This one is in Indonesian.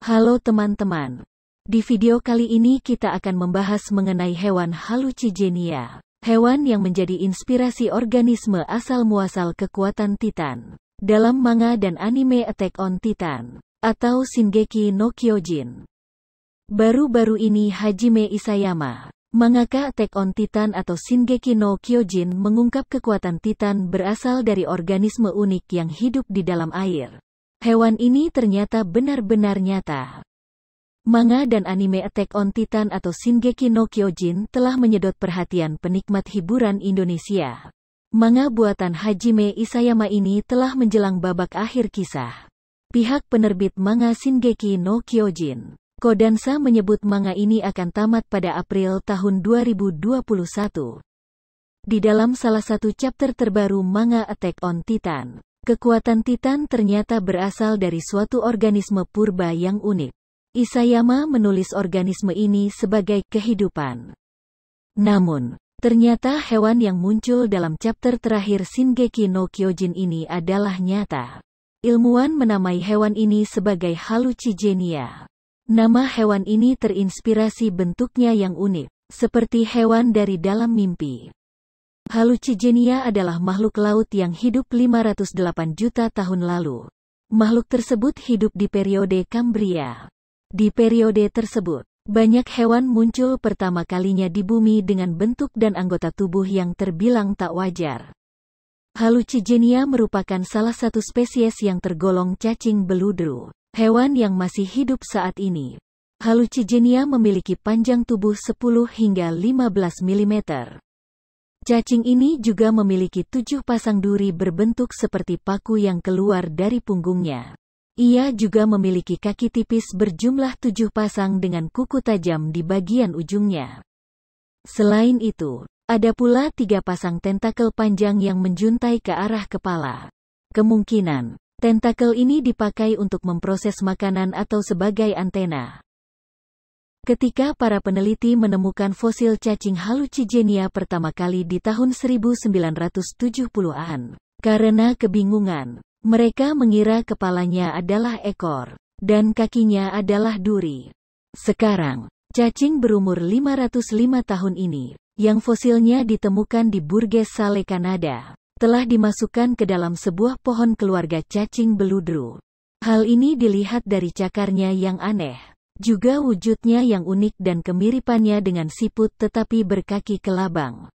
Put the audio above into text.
Halo teman-teman. Di video kali ini kita akan membahas mengenai hewan halucigenia, hewan yang menjadi inspirasi organisme asal-muasal kekuatan Titan, dalam manga dan anime Attack on Titan, atau Shingeki no Kyojin. Baru-baru ini Hajime Isayama, mangaka Attack on Titan atau Shingeki no Kyojin mengungkap kekuatan Titan berasal dari organisme unik yang hidup di dalam air, Hewan ini ternyata benar-benar nyata. Manga dan anime Attack on Titan atau Shingeki no Kyojin telah menyedot perhatian penikmat hiburan Indonesia. Manga buatan Hajime Isayama ini telah menjelang babak akhir kisah. Pihak penerbit manga Shingeki no Kyojin, Kodansa menyebut manga ini akan tamat pada April tahun 2021. Di dalam salah satu chapter terbaru manga Attack on Titan, Kekuatan Titan ternyata berasal dari suatu organisme purba yang unik. Isayama menulis organisme ini sebagai kehidupan. Namun, ternyata hewan yang muncul dalam chapter terakhir Shingeki no Kyojin ini adalah nyata. Ilmuwan menamai hewan ini sebagai Halucigenia. Nama hewan ini terinspirasi bentuknya yang unik, seperti hewan dari dalam mimpi. Halucigenia adalah makhluk laut yang hidup 508 juta tahun lalu. Makhluk tersebut hidup di periode Kambria. Di periode tersebut, banyak hewan muncul pertama kalinya di bumi dengan bentuk dan anggota tubuh yang terbilang tak wajar. Halucigenia merupakan salah satu spesies yang tergolong cacing beludru, hewan yang masih hidup saat ini. Halucigenia memiliki panjang tubuh 10 hingga 15 mm. Cacing ini juga memiliki tujuh pasang duri berbentuk seperti paku yang keluar dari punggungnya. Ia juga memiliki kaki tipis berjumlah tujuh pasang dengan kuku tajam di bagian ujungnya. Selain itu, ada pula tiga pasang tentakel panjang yang menjuntai ke arah kepala. Kemungkinan, tentakel ini dipakai untuk memproses makanan atau sebagai antena. Ketika para peneliti menemukan fosil cacing halucigenia pertama kali di tahun 1970-an, karena kebingungan, mereka mengira kepalanya adalah ekor, dan kakinya adalah duri. Sekarang, cacing berumur 505 tahun ini, yang fosilnya ditemukan di Burgess Sale, Kanada, telah dimasukkan ke dalam sebuah pohon keluarga cacing beludru. Hal ini dilihat dari cakarnya yang aneh juga wujudnya yang unik dan kemiripannya dengan siput tetapi berkaki kelabang.